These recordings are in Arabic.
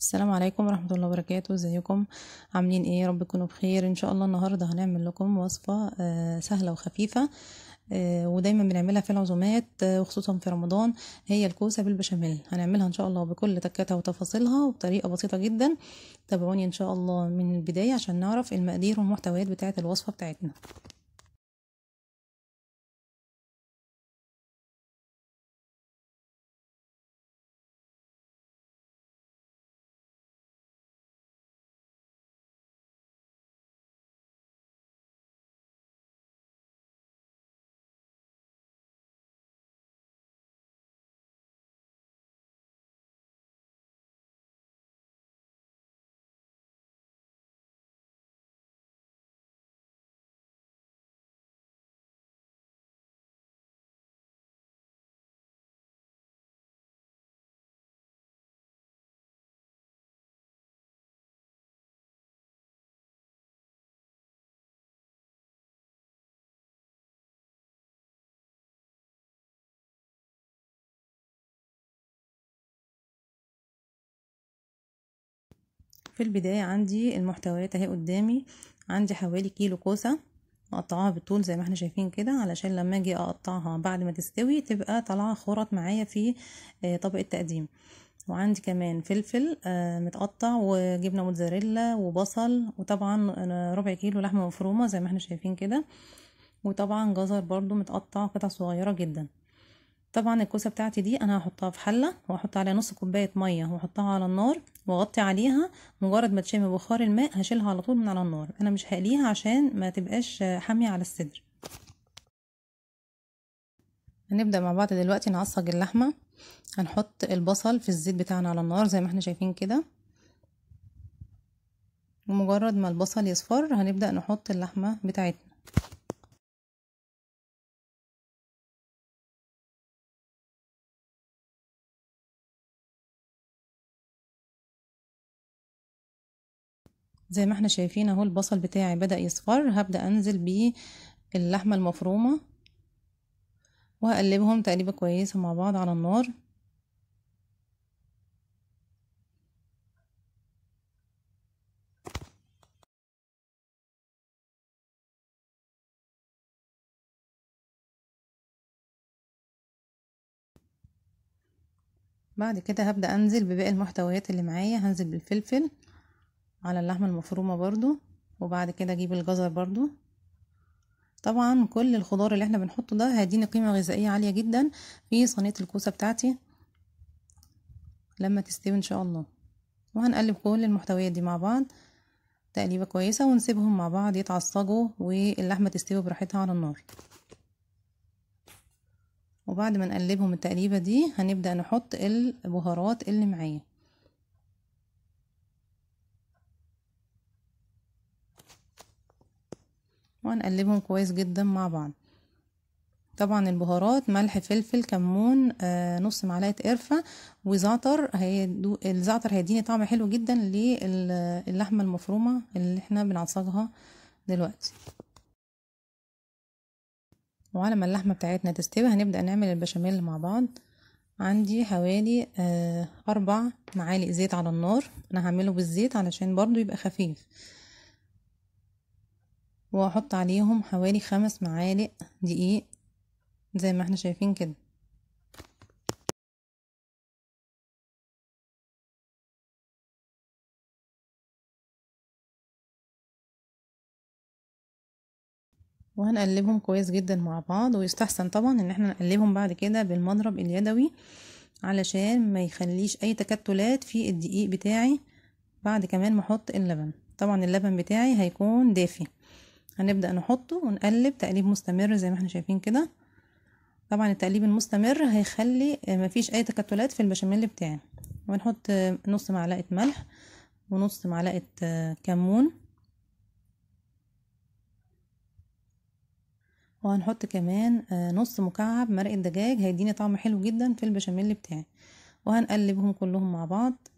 السلام عليكم ورحمة الله وبركاته ازيكم عاملين ايه رب تكونوا بخير ان شاء الله النهاردة هنعمل لكم وصفة آه، سهلة وخفيفة آه، ودايما بنعملها في العزومات آه، وخصوصا في رمضان هي الكوسة بالبشاميل هنعملها ان شاء الله بكل تكاتها وتفاصيلها وبطريقة بسيطة جدا تابعوني ان شاء الله من البداية عشان نعرف المقادير والمحتويات بتاعة الوصفة بتاعتنا في البداية عندي المحتويات اهي قدامي عندي حوالي كيلو كوسة مقطعها بالطول زي ما احنا شايفين كده علشان لما اجي اقطعها بعد ما تستوي تبقى طالعه خرط معايا في آه، طبق التقديم وعندي كمان فلفل آه، متقطع وجبنه موتزاريلا وبصل وطبعا آه، ربع كيلو لحمه مفرومه زي ما احنا شايفين كده وطبعا جزر برضو متقطع قطع صغيره جدا طبعا الكوسه بتاعتي دي انا هحطها في حله واحط عليها نص كوبايه ميه واحطها على النار واغطي عليها مجرد ما تشم بخار الماء هشيلها على طول من على النار انا مش هقليها عشان ما تبقاش حاميه على الصدر هنبدا مع بعض دلوقتي نعصج اللحمه هنحط البصل في الزيت بتاعنا على النار زي ما احنا شايفين كده ومجرد ما البصل يصفر هنبدا نحط اللحمه بتاعتنا زي ما احنا شايفين اهو البصل بتاعي بدأ يصفر هبدأ انزل بيه اللحمة المفرومة وهقلبهم تقليبة كويسة مع بعض على النار بعد كده هبدأ انزل بباقي المحتويات اللي معايا هنزل بالفلفل على اللحمة المفرومة برضو وبعد كده اجيب الجزر برضو طبعا كل الخضار اللي احنا بنحطه ده هيديني قيمة غذائية عالية جدا في صينية الكوسة بتاعتي لما تستوي ان شاء الله وهنقلب كل المحتويات دي مع بعض تقليبة كويسة ونسيبهم مع بعض يتعصجوا واللحمة تستوي براحتها على النار وبعد ما نقلبهم التقليبة دي هنبدأ نحط البهارات اللي معايا ونقلبهم كويس جدا مع بعض طبعا البهارات ملح فلفل كمون آه، نص معلقه قرفه وزعتر هيدو الزعتر هيديني طعم حلو جدا للحمه المفرومه اللي احنا بنعصجها دلوقتي وعلى ما اللحمه بتاعتنا تستوي هنبدا نعمل البشاميل مع بعض عندي حوالي آه، اربع معالق زيت على النار انا هعمله بالزيت علشان برضو يبقى خفيف وأحط عليهم حوالي خمس معالق دقيق زي ما احنا شايفين كده وهنقلبهم كويس جدا مع بعض ويستحسن طبعا ان احنا نقلبهم بعد كده بالمضرب اليدوي علشان ما يخليش اي تكتلات في الدقيق بتاعي بعد كمان ما احط اللبن طبعا اللبن بتاعي هيكون دافي هنبدأ نحطه ونقلب تقليب مستمر زي ما احنا شايفين كده طبعا التقليب المستمر هيخلي مفيش اي تكتلات في البشاميل بتاعي ونحط نص معلقة ملح ونص معلقة كمون وهنحط كمان نص مكعب مرق الدجاج هيديني طعم حلو جدا في البشاميل بتاعي وهنقلبهم كلهم مع بعض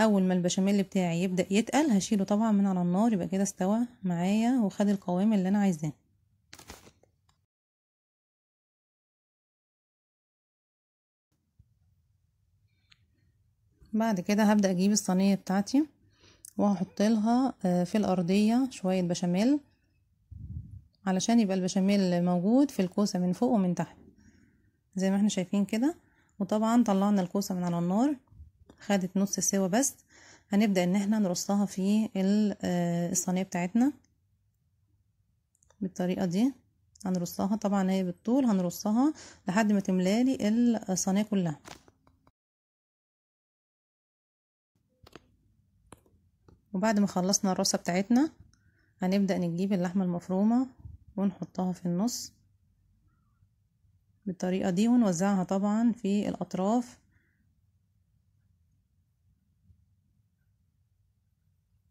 اول ما البشاميل بتاعي يبدا يتقل هشيله طبعا من على النار يبقى كده استوى معايا وخد القوام اللي انا عايزاه بعد كده هبدا اجيب الصينيه بتاعتي وهحط لها آه، في الارضيه شويه بشاميل علشان يبقى البشاميل موجود في الكوسه من فوق ومن تحت زي ما احنا شايفين كده وطبعا طلعنا الكوسه من على النار خدت نص سوا بس هنبدأ ان احنا نرصها في آه، الصينية بتاعتنا بالطريقة دي هنرصها طبعا هي بالطول هنرصها لحد ما تملالي الصينية كلها وبعد ما خلصنا الرصة بتاعتنا هنبدأ نجيب اللحمة المفرومة ونحطها في النص بالطريقة دي ونوزعها طبعا في الأطراف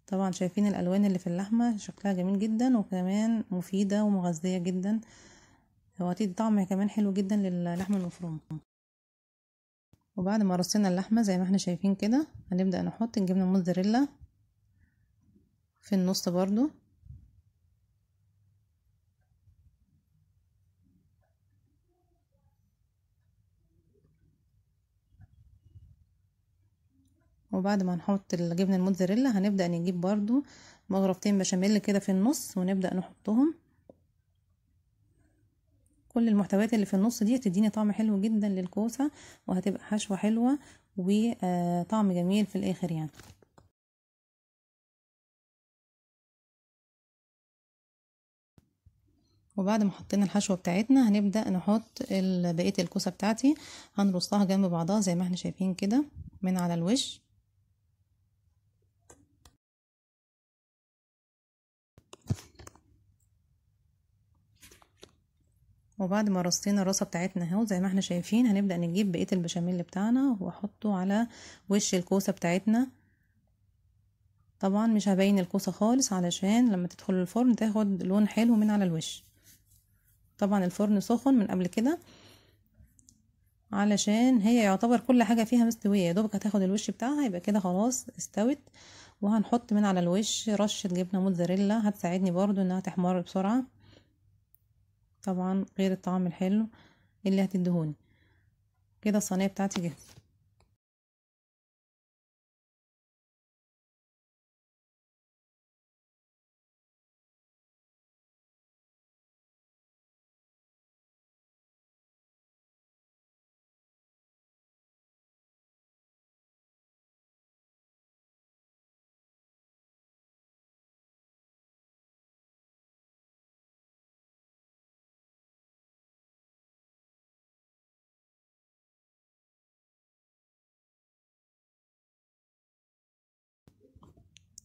طبعا شايفين الالوان اللي في اللحمه شكلها جميل جدا وكمان مفيده ومغذيه جدا وهتدي طعم كمان حلو جدا للحمه المفرومه وبعد ما رصينا اللحمه زي ما احنا شايفين كده هنبدا نحط الجبنه الموزاريلا في النص برضو وبعد ما نحط الجبنة الموتزاريلا هنبدأ نجيب برضو مغرفتين بشاميل كده في النص ونبدأ نحطهم كل المحتويات اللي في النص دي هتديني طعم حلو جدا للكوسة وهتبقى حشوة حلوة وطعم جميل في الآخر يعني وبعد ما حطينا الحشوه بتاعتنا هنبدا نحط بقيه الكوسه بتاعتي هنرصها جنب بعضها زي ما احنا شايفين كده من على الوش وبعد ما رصينا الرصه بتاعتنا اهو زي ما احنا شايفين هنبدا نجيب بقيه البشاميل بتاعنا واحطه على وش الكوسه بتاعتنا طبعا مش هبين الكوسه خالص علشان لما تدخل الفرن تاخد لون حلو من على الوش طبعا الفرن سخن من قبل كده علشان هي يعتبر كل حاجه فيها مستويه يا دوبك هتاخد الوش بتاعها يبقى كده خلاص استوت وهنحط من على الوش رشه جبنه موتزاريلا هتساعدني برضو انها تحمر بسرعه طبعا غير الطعم الحلو اللي هتدهوني كده الصينية بتاعتي جاهزة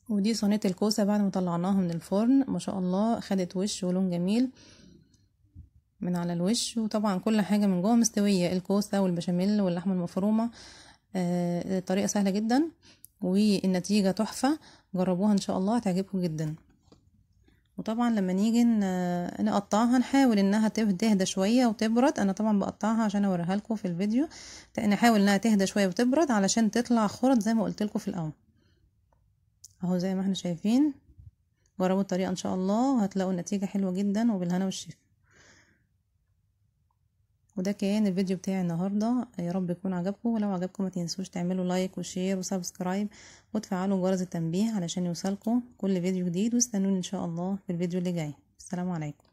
ودي صينيه الكوسه بعد ما طلعناها من الفرن ما شاء الله خدت وش ولون جميل من على الوش وطبعا كل حاجه من جوه مستويه الكوسه والبشاميل واللحمه المفرومه آه طريقه سهله جدا والنتيجه تحفه جربوها ان شاء الله هتعجبكم جدا وطبعا لما نيجي نقطعها نحاول انها تهدى شويه وتبرد انا طبعا بقطعها عشان اوريها لكم في الفيديو نحاول انها تهدى شويه وتبرد علشان تطلع خرط زي ما قلت لكم في الاول اهو زي ما احنا شايفين جربوا الطريقه ان شاء الله وهتلاقوا النتيجه حلوه جدا وبالهنا والشفا وده كان الفيديو بتاعي النهارده يا رب يكون عجبكم ولو عجبكم ما تنسوش تعملوا لايك وشير وسبسكرايب وتفعلوا جرس التنبيه علشان يوصلكم كل فيديو جديد واستنوني ان شاء الله في الفيديو اللي جاي السلام عليكم